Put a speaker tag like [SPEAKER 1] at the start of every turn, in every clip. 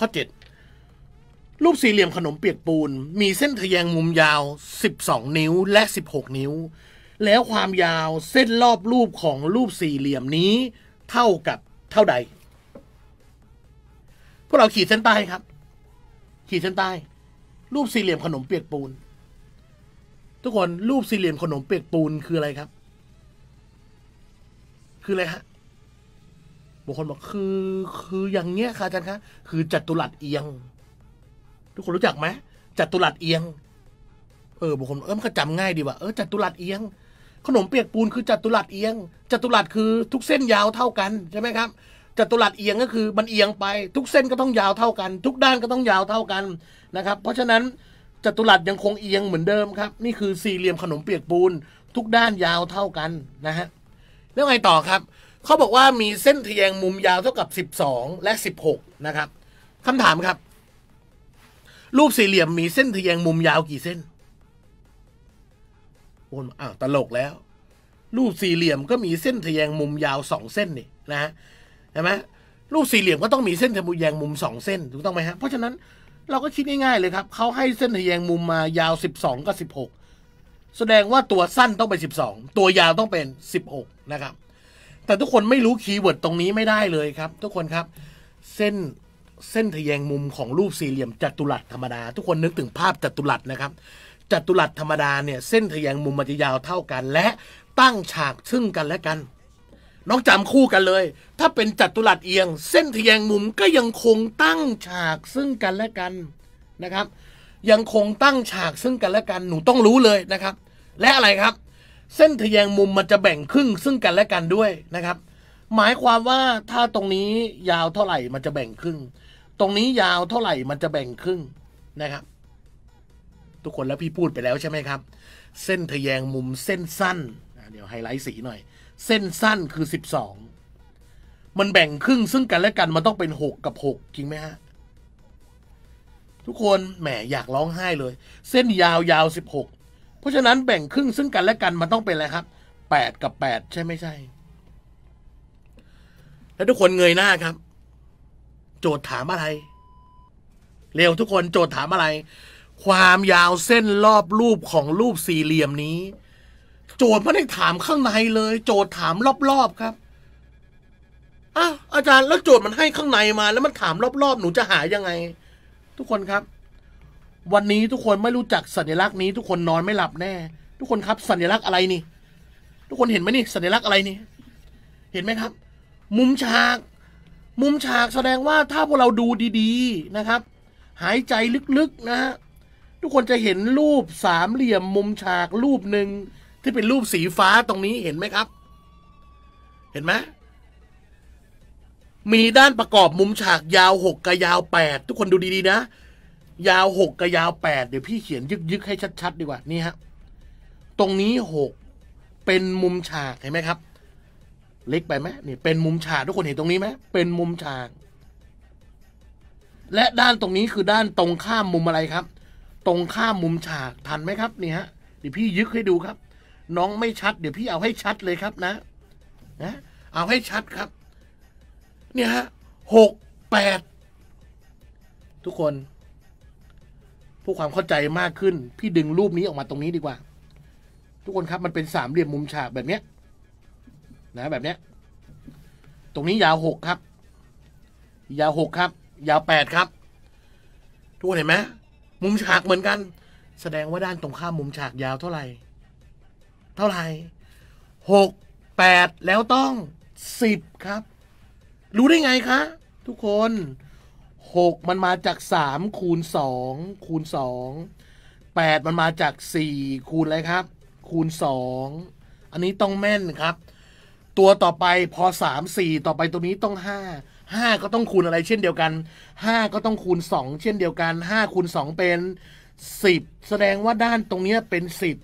[SPEAKER 1] ข้อ7รูปสี่เหลี่ยมขนมเปียกปูน มีเส้นทะแยงมุมยาว12นิ้วและ16นิ้ว แล้วความยาวเส้นรอบรูปของรูปสี่เหลี่ยมนี้เท่ากับเท่าใด พวกเราขีดเส้นใต้ครับ ขีดเส้นใต้รูปสี่เหลี่ยมขนมเปียกปูนทุกคนรูปสี่เหลี่ยมขนมเปียกปูนคืออะไรครับ คืออะไรฮะบางคนบอกคือคืออย่างเงี้ยค่ะอาจารย์คะคือจัตุรัสเอียง ทุกคนรู้จักไหม จัตุรัสเอียง เออบางคนเออมันก็จำง่ายดีว่ะเออจัตุรัสเอียง ขนมเปียกปูน คือจัตุรัสเอียงจัตุรัสคือทุกเส้นยาวเท่ากันใช่ไหมครับจัตุรัสเอียงก็คือมันเอียงไป ทุกเส้นก็ต้องยาวเท่ากัน ทุกด้านก็ต้องยาวเท่ากันนะครับเพราะฉะนั้นจัตุรัสยังคงเอียงเหมือนเดิมครับนี่คือสี่เหลี่ยมขนมเปียกปูนทุกด้านยาวเท่ากันนะฮะแล้วไงต่อครับเขาบอกว่ามีเส้นทแยงมุมยาวเท่ากับ 12 และ 16 นะครับคำถามครับ รูปสี่เหลี่ยมมีเส้นทแยงมุมยาวกี่เส้นโอนอ้าว ตลกแล้ว รูปสี่เหลี่ยมก็มีเส้นทแยงมุมยาวสองเส้นนี่นะใช่ไหมรูปสี่เหลี่ยมก็ต้องมีเส้นทแยงมุมสองเส้นถูกต้องไหมฮะ เพราะฉะนั้นเราก็คิดง่ายๆ เลยครับ เขาให้เส้นทแยงมุมมายาว 12กับ16 แสดงว่าตัวสั้นต้องเป็น 12 ตัวยาวต้องเป็น 16 นะครับแต่ทุกคนไม่รู้คีย์เวิร์ดตรงนี้ไม่ได้เลยครับ ทุกคนครับเส้นเส้นทะแยงมุมของรูปสี่เหลี่ยม จัตุรัสธรรมดาทุกคนนึกถึงภาพจัตุรัสนะครับ จัตุรัสธรรมดาเนี่ยเส้นทะแยงมุมมันจะยาวเท่ากันและตั้งฉากซึ่งกันและกันน้องจำคู่กันเลย ถ้าเป็นจัตุรัสเอียง เส้นทะแยงมุมก็ยังคงตั้งฉากซึ่งกันและกันนะครับ ยังคงตั้งฉากซึ่งกันและกัน หนูต้องรู้เลยนะครับ และอะไรครับเส้นทแยงมุมมันจะแบ่งครึ่งซึ่งกันและกันด้วยนะครับ หมายความว่าถ้าตรงนี้ยาวเท่าไหร่มันจะแบ่งครึ่ง ตรงนี้ยาวเท่าไหร่มันจะแบ่งครึ่งนะครับ ทุกคนแล้วพี่พูดไปแล้วใช่ไหมครับเส้นทแยงมุมเส้นสั้น เดี๋ยวไฮไลท์สีหน่อย เส้นสั้นคือสสิบองมันแบ่งครึ่งซึ่งกันและกันมันต้องเป็นหกกับกจริงไหมฮะทุกคนแหมอยากร้องไห้เลย เส้นยาวยาวสิบหกราะฉะนั้นแบ่งครึ่งซึ่งกันและกันมันต้องเป็นอะไรครับแปดกับแปดใช่ไม่ใช่ แล้วทุกคนเงยหน้าครับ โจทย์ถามอะไร เร็วทุกคนโจทย์ถามอะไร ความยาวเส้นรอบรูปของรูปสี่เหลี่ยมนี้ โจทย์ไม่ได้ถามข้างในเลย โจทย์ถามรอบๆครับอ่ะอาจารย์แล้วโจทย์มันให้ข้างในมา แล้วมันถามรอบๆหนูจะหายังไง ทุกคนครับวันนี้ทุกคนไม่รู้จักสัญลักษณ์นี้ทุกคนนอนไม่หลับแน่ ทุกคนครับสัญลักษณ์อะไรนี่ทุกคนเห็นไหมนี่ สัญลักษณ์อะไรนี่เห็นไหมครับ มุมฉาก มุมฉากแสดงว่าถ้าพวกเราดูดีๆนะครับ หายใจลึก ๆนะฮะทุกคนจะเห็นรูปสามเหลี่ยมมุมฉากรูปหนึ่งที่เป็นรูปสีฟ้าตรงนี้เห็นไหมครับ เห็นไหมมีด้านประกอบมุมฉากยาวหกกับยาวแปดทุกคนดูดี ๆ นะยาวหกกับยาวแปดเดี๋ยวพี่เขียนยึกยึกให้ชัดๆดีกว่านี่ฮะตรงนี้หกเป็นมุมฉากเห็นไหมครับ เล็กไปไหมนี่เป็นมุมฉากทุกคนเห็นตรงนี้ไหมเป็นมุมฉาก และด้านตรงนี้คือด้านตรงข้ามมุมอะไรครับ ตรงข้ามมุมฉากทันไหมครับนี่ฮะเดี๋ยวพี่ยึกให้ดูครับ น้องไม่ชัด เดี๋ยวพี่เอาให้ชัดเลยครับนะนะเอาให้ชัดครับเนี่ยฮะหกแปดทุกคนพื่อความเข้าใจมากขึ้น พี่ดึงรูปนี้ออกมาตรงนี้ดีกว่า ทุกคนครับมันเป็นสามเหลี่ยมมุมฉากแบบเนี้ย นะแบบเนี้ย ตรงนี้ยาวหกครับ ยาวหกครับ ยาวแปดครับทุกคนเห็นไหมมุมฉากเหมือนกัน แสดงว่าด้านตรงข้ามมุมฉากยาวเท่าไหร่เท่าไหร่หกแปดแล้วต้องสิบครับ รู้ได้ไงคะทุกคนหกมันมาจากสามคูณสองคูณสองแปดมันมาจากสี่คูณอะไรครับ คูณสองอันนี้ต้องแม่นครับ ตัวต่อไปพอสสามี่ต่อไปตัวนี้ต้องหห้า้าก็ต้องคูณอะไรเช่นเดียวกันห้าก็ต้องคูณสองเช่นเดียวกันห้าคูณสองเป็นสิบแสดงว่าด้านตรงนี้เป็นสิบ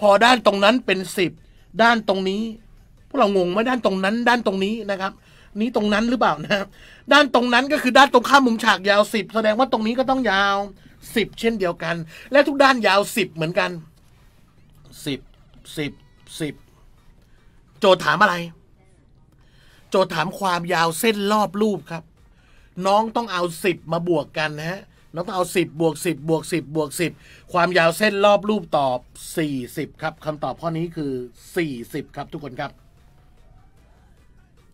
[SPEAKER 1] พอด้านตรงนั้นเป็นสิบด้านตรงนี้พวกเรางงไหมด้านตรงนั้นด้านตรงนี้นะครับนี้ตรงนั้นหรือเปล่านะด้านตรงนั้นก็คือด้านตรงข้ามมุมฉากยาวสิบแสดงว่าตรงนี้ก็ต้องยาวสิบเช่นเดียวกัน และทุกด้านยาวสิบเหมือนกันสิบสิบสิบโจทย์ถามอะไร โจทย์ถามความยาวเส้นรอบรูปครับ น้องต้องเอาสิบมาบวกกันนะฮะน้องต้องเอาสิบบวกสิบบวกสิบบวกสิบความยาวเส้นรอบรูปตอบสี่สิบครับคำตอบข้อนี้คือสี่สิบครับ ทุกคนครับ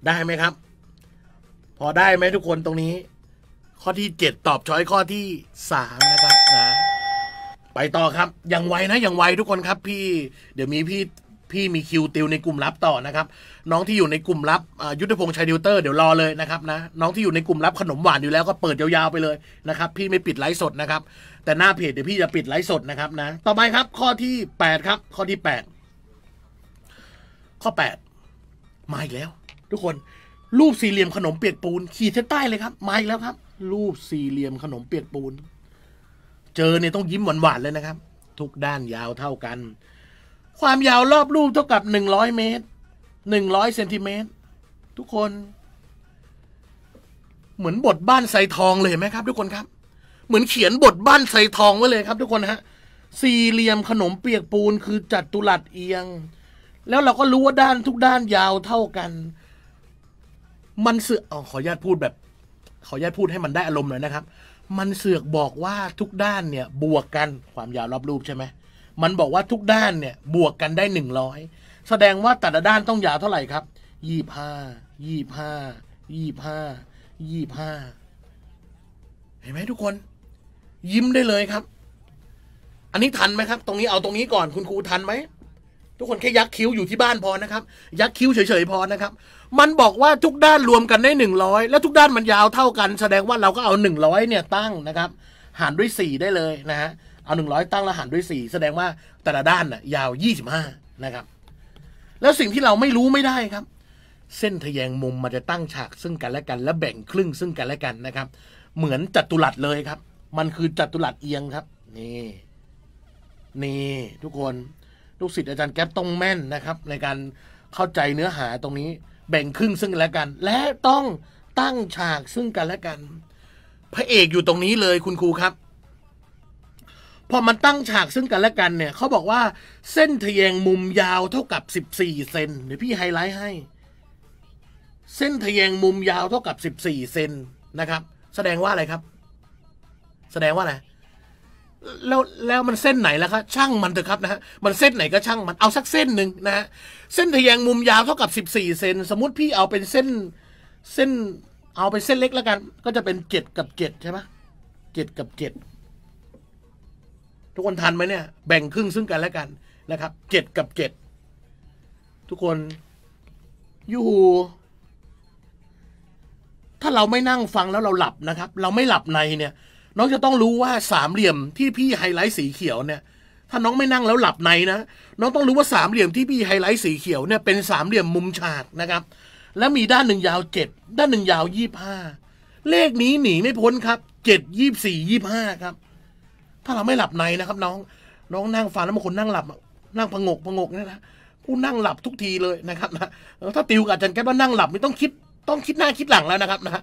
[SPEAKER 1] ได้ไหมครับพอได้ไหมทุกคนตรงนี้ ข้อที่เจ็ดตอบช้อยข้อที่สามนะครับนะไปต่อครับอย่างไวนะอย่างไวทุกคนครับ พี่เดี๋ยวมีพี่พี่มีคิวติวในกลุ่มลับต่อนะครับ น้องที่อยู่ในกลุ่มลับยุทธพงษ์ชัยดิวเตอร์เดี๋ยวรอเลยนะครับนะน้องที่อยู่ในกลุ่มลับขนมหวานอยู่แล้วก็เปิดยาวๆไปเลยนะครับ พี่ไม่ปิดไลฟ์สดนะครับ แต่หน้าเพจเดี๋ยวพี่จะปิดไลฟ์สดนะครับนะ ต่อไปครับ ข้อที่แปดครับข้อที่แปดข้อแปดมาอีกแล้ว ทุกคนรูปสี่เหลี่ยมขนมเปียกปูนขีดเส้นใต้เลยครับมาอีกแล้วครับ รูปสี่เหลี่ยมขนมเปียกปูนเจอเนี่ยต้องยิ้มหวานๆเลยนะครับ ทุกด้านยาวเท่ากัน ความยาวรอบรูปเท่ากับหนึ่งร้อยเมตรหนึ่งร้อยเซนติเมตร ทุกคน เหมือนบทบ้านไซทองเลยไหมครับทุกคนครับ เหมือนเขียนบทบ้านไซทองไว้เลยครับทุกคนฮะสี่เหลี่ยมขนมเปียกปูนคือจัดตุรัสเอียง แล้วเราก็รู้ว่าด้านทุกด้านยาวเท่ากันมันเสือกอขออนุญาตพูดแบบ ขออนุญาตพูดให้มันได้อารมณ์หน่อยนะครับ มันเสือกบอกว่าทุกด้านเนี่ยบวกกันความยาวรอบรูปใช่ไหมมันบอกว่าทุกด้านเนี่ยบวกกันได้หนึ่งร้อยแสดงว่าแต่ละด้านต้องยาวเท่าไหร่ครับยี่ห้า ยี่ห้า ยี่ห้า ยี่ห้าเห็นไหมทุกคน ยิ้มได้เลยครับ อันนี้ทันไหมครับ ตรงนี้เอาตรงนี้ก่อนคุณครูทันไหมทุกคนแค่ยักคิ้วอยู่ ที่บ้านพอนะครับ ยักคิ้วเฉย ๆ พอนะครับ มันบอกว่าทุกด้านรวมกันได้100แล้วทุกด้านมันยาวเท่ากัน แสดงว่าเราก็เอา100เนี่ยตั้งนะครับ หารด้วย4ได้เลยนะฮะเอา100ตั้งแล้วหารด้วย4แสดงว่าแต่ละด้านน่ะยาว25นะครับ แล้วสิ่งที่เราไม่รู้ไม่ได้ครับ เส้นทแยงมุมมันจะตั้งฉากซึ่งกันและกัน และแบ่งครึ่งซึ่งกันและกันนะครับ เหมือนจัตุรัสเลยครับ มันคือจัตุรัสเอียงครับนี่นี่ ทุกคนลูกศิษย์อาจารย์แก๊ปต้องแม่นนะครับ ในการเข้าใจเนื้อหาตรงนี้แบ่งครึ่งซึ่งกันและกัน และต้องตั้งฉากซึ่งกันและกัน พระเอกอยู่ตรงนี้เลยคุณครูครับ พอมันตั้งฉากซึ่งกันและกันเนี่ยเขาบอกว่าเส้นทะแยงมุมยาวเท่ากับ14เซนเดี๋ยวพี่ไฮไลท์ให้ เส้นทะแยงมุมยาวเท่ากับ14เซนนะครับแสดงว่าอะไรครับ แสดงว่าอะไรแล้วแล้วมันเส้นไหนแล้วครับช่างมันเถอะครับนะฮะมันเส้นไหนก็ช่างมันเอาสักเส้นหนึ่งนะฮะเส้นทะแยงมุมยาวเท่ากับ 14 เซนสมมติพี่เอาเป็นเส้นเส้นเอาเป็นเส้นเล็กแล้วกัน ก็จะเป็นเจ็ดกับเจ็ดใช่ไหมเจ็ดกับเจ็ดทุกคนทันไหมเนี่ยแบ่งครึ่งซึ่งกันและกันนะครับเจ็ดกับเจ็ดทุกคนยููถ้าเราไม่นั่งฟังแล้วเราหลับนะครับ เราไม่หลับในเนี่ยน้อง จะต้องรู้ว่าสามเหลี่ยมที่พี่ไฮไลท์สีเขียวเนี่ย ถ้าน้องไม่นั่งแล้วหลับในนะน้องต้องรู้ว่า สามเหลี่ยมที่พี่ไฮไลท์สีเขียวเนี่ยเป็นสามเหลี่ยมมุมฉากนะครับ และมีด้านหนึ่งยาวเจ็ดด้านหนึ่งยาวยี่ห้าเลขนี้หนีไม่พ้นครับเจ็ดยี่สี่ยี่ห้าครับ ถ้าเราไม่หลับในนะครับ น้อง น้องนั่งฟังแล้วบางคนนั่งหลับนั่งผงกผงกเนี่ยนะผู้นั่งหลับทุกทีเลยนะครับนะถ้าติวกับอาจารย์แก้วนั่งหลับไม่ต้องคิดต้องคิดหน้าคิดหลังแล้วนะครับนะ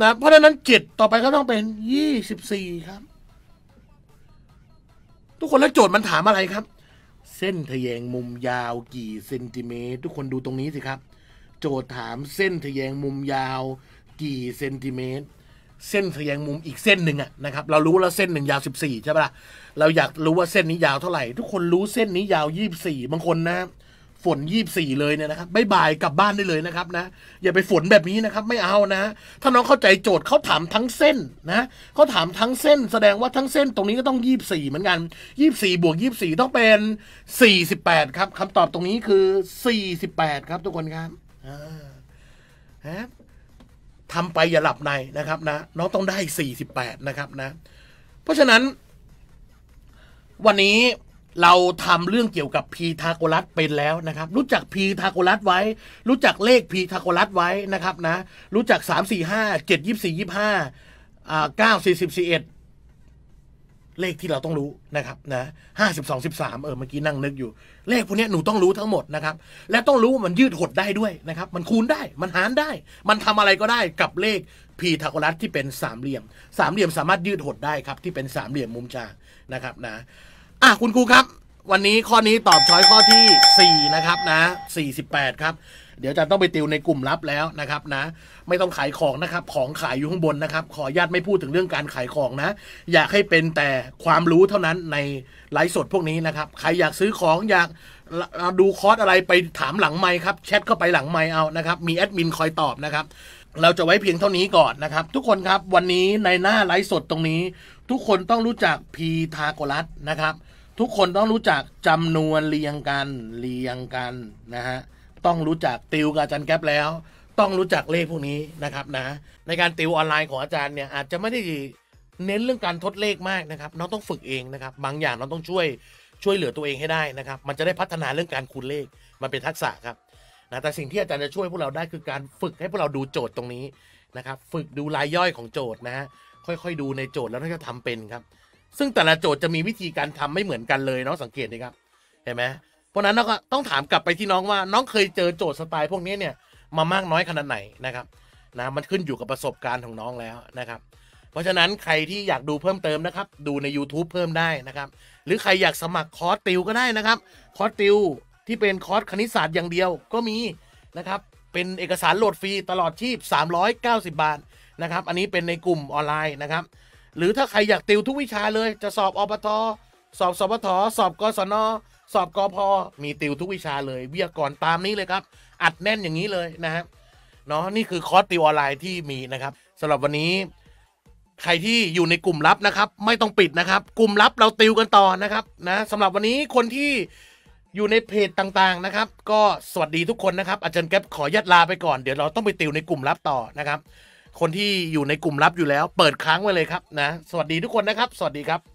[SPEAKER 1] นะเพราะฉะนั้นเจ็ดต่อไปก็ต้องเป็นยี่สิบสี่ครับ ทุกคนแล้วโจทย์มันถามอะไรครับ เส้นทะแยงมุมยาวกี่เซนติเมตร ทุกคนดูตรงนี้สิครับโจทย์ถามเส้นทะแยงมุมยาวกี่เซนติเมตร เส้นทะแยงมุมอีกเส้นหนึ่งอะนะครับเรารู้แล้วเส้นหนึ่งยาวสสิบี่ใช่ปะ่ะเราอยากรู้ว่าเส้นนี้ยาวเท่าไหร่ทุกคนรู้เส้นนี้ยาวยี่บางคนนะฝนยี่สี่เลยเนี่ยนะครับบายบายกลับบ้านได้เลยนะครับนะอย่าไปฝนแบบนี้นะครับ ไม่เอานะถ้าน้องเข้าใจโจทย์เขาถามทั้งเส้นนะเขาถามทั้งเส้น แสดงว่าทั้งเส้น ตรงนี้ก็ต้องยี่สี่เหมือนกันยี่สี่บวกยี่สี่ต้องเป็นสี่สิบแปดครับคำตอบตรงนี้คือสี่สิบแปดครับทุกคนครับอ่าฮะทำไปอย่าหลับในนะครับนะน้องต้องได้สสี่ิบแปดนะครับนะเพราะฉะนั้น วันนี้เราทำเรื่องเกี่ยวกับพีทาโกรัสเป็นแล้วนะครับ รู้จักพีทาโกรัสไว้ รู้จักเลขพีทาโกรัสไว้นะครับนะรู้จักสามสี่ห้าเจ็ดยี่สี่ยี่ห้าเก้าสี่สิบสี่เอ็ดเลขที่เราต้องรู้นะครับ นะห้าสิบสองสิบสามเออเมื่อกี้นั่งนึกอยู่เลขพวกนี้หนูต้องรู้ทั้งหมดนะครับ และต้องรู้ว่ามันยืดหดได้ด้วยนะครับ มันคูณได้ มันหารได้ มันทำอะไรก็ได้กับเลขพีทาโกรัสที่เป็นสามเหลี่ยม สามเหลี่ยมสามารถยืดหดได้ครับ ที่เป็นสามเหลี่ยมมุมฉากนะครับ นะอ่ะคุณครูครับ วันนี้ข้อนี้ตอบช้อยข้อที่ 4 นะครับนะ 48ครับเดี๋ยวอาจารย์ต้องไปติวในกลุ่มลับแล้วนะครับนะ ไม่ต้องขายของนะครับของขายอยู่ข้างบนนะครับขออนุญาตไม่พูดถึงเรื่องการขายของนะ อยากให้เป็นแต่ความรู้เท่านั้นในไลฟ์สดพวกนี้นะครับใครอยากซื้อของอยากดูคอร์สอะไรไปถามหลังไมคครับ แชทเข้าไปหลังไม้เอานะครับมีแอดมินคอยตอบนะครับเราจะไว้เพียงเท่านี้ก่อนนะครับ ทุกคนครับวันนี้ในหน้าไลฟ์สดตรงนี้ทุกคนต้องรู้จักพีทาโกรัสนะครับทุกคนต้องรู้จักจำนวน เรียงกันเรียงกันนะฮะต้องรู้จักติวกับอาจารย์แก๊ปแล้ว ต้องรู้จักเลขพวกนี้นะครับนะในการติวออนไลน์ของอาจารย์เนี่ยอาจจะไม่ได้เน้นเรื่องการทดเลขมากนะครับน้องต้องฝึกเองนะครับ บางอย่างน้องต้องช่วยช่วยเหลือตัวเองให้ได้นะครับ มันจะได้พัฒนาเรื่องการคูณเลข มันเป็นทักษะครับนะแต่สิ่งที่อาจารย์จะช่วยพวกเราได้คือการฝึกให้พวกเราดูโจทย์ตรงนี้นะครับ ฝึกดูรายย่อยของโจทย์นะฮะค่อยๆ ดูในโจทย์แล้วก็จะทำเป็นครับซึ่งแต่ละโจทย์จะมีวิธีการทำไม่เหมือนกันเลยน้องสังเกตดีครับ เห็นไหมเพราะนั้นเราก็ต้องถามกลับไปที่น้องว่าน้องเคยเจอโจทย์สไตล์พวกนี้เนี่ยมามากน้อยขนาดไหนนะครับนะมันขึ้นอยู่กับประสบการณ์ของน้องแล้วนะครับ เพราะฉะนั้นใครที่อยากดูเพิ่มเติมนะครับ ดูใน YouTube เพิ่มได้นะครับ หรือใครอยากสมัครคอร์สติวก็ได้นะครับคอร์สติวที่เป็นคอร์สคณิตศาสตร์อย่างเดียวก็มีนะครับเป็นเอกสารโหลดฟรีตลอดชีพ 390 บาทนะครับ อันนี้เป็นในกลุ่มออนไลน์นะครับหรือถ้าใครอยากติวทุกวิชาเลย จะสอบอบตสอบสบทสอบกศนสอบกพมีติวทุกวิชาเลย วิทยากรตามนี้เลยครับ อัดแน่นอย่างนี้เลยนะฮะเนาะนี่คือคอร์สติวออนไลน์ที่มีนะครับสำหรับวันนี้ ใครที่อยู่ในกลุ่มลับนะครับ ไม่ต้องปิดนะครับ กลุ่มลับเราติวกันต่อนะครับนะสำหรับวันนี้คนที่อยู่ในเพจต่างๆนะครับ ก็สวัสดีทุกคนนะครับอาจารย์แก๊ปขอยัดลาไปก่อนเดี๋ยวเราต้องไปติวในกลุ่มลับต่อนะครับคนที่อยู่ในกลุ่มลับอยู่แล้ว เปิดค้างไว้เลยครับนะ สวัสดีทุกคนนะครับ สวัสดีครับ